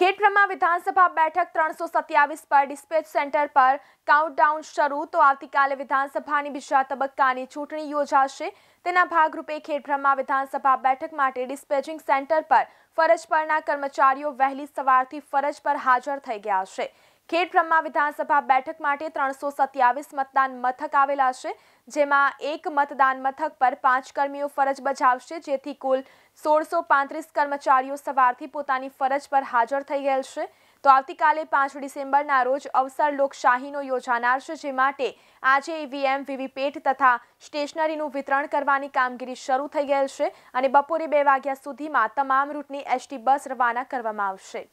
ખેડબ્રહ્મા વિધાનસભા બેઠક ત્રણસો સત્યાવીસ પર ડિસ્પેચ સેન્ટર પર કાઉન્ટડાઉન શરૂ તો આવતીકાલે વિધાનસભાની બીજા તબક્કાની ચૂંટણી યોજાશે તેના ભાગરૂપે ખેડબ્રહ્મા વિધાનસભા બેઠક માટે ડિસ્પેચિંગ સેન્ટર પર ફરજ પરના કર્મચારીઓ વહેલી સવારથી ફરજ પર હાજર થઈ ગયા છે ખેડબ્રહ્મા વિધાનસભા બેઠક માટે ત્રણસો સત્યાવીસ મતદાન મથક આવેલા છે જેમાં એક મતદાન મથક પર પાંચ કર્મીઓ ફરજ બજાવશે જેથી કુલ સોળસો પાંત્રીસ કર્મચારીઓ સવારથી પોતાની ફરજ પર હાજર થઈ ગયેલ છે તો આવતીકાલે પાંચ ડિસેમ્બરના રોજ અવસર લોકશાહીનો યોજાનાર છે જે માટે આજે ઈવીએમ વીવીપેટ તથા સ્ટેશનરીનું વિતરણ કરવાની કામગીરી શરૂ થઈ ગયેલ છે અને બપોરે બે વાગ્યા સુધીમાં તમામ રૂટની એસટી બસ રવાના કરવામાં આવશે